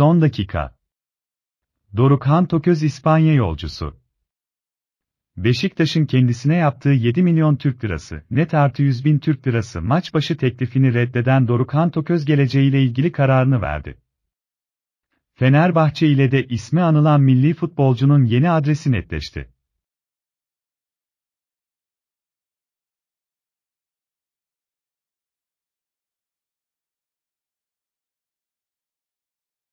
Son dakika. Dorukhan Toköz İspanya yolcusu. Beşiktaş'ın kendisine yaptığı 7 milyon Türk lirası, net artı 100 bin Türk lirası maç başı teklifini reddeden Dorukhan Toköz geleceğiyle ilgili kararını verdi. Fenerbahçe ile de ismi anılan milli futbolcunun yeni adresi netleşti.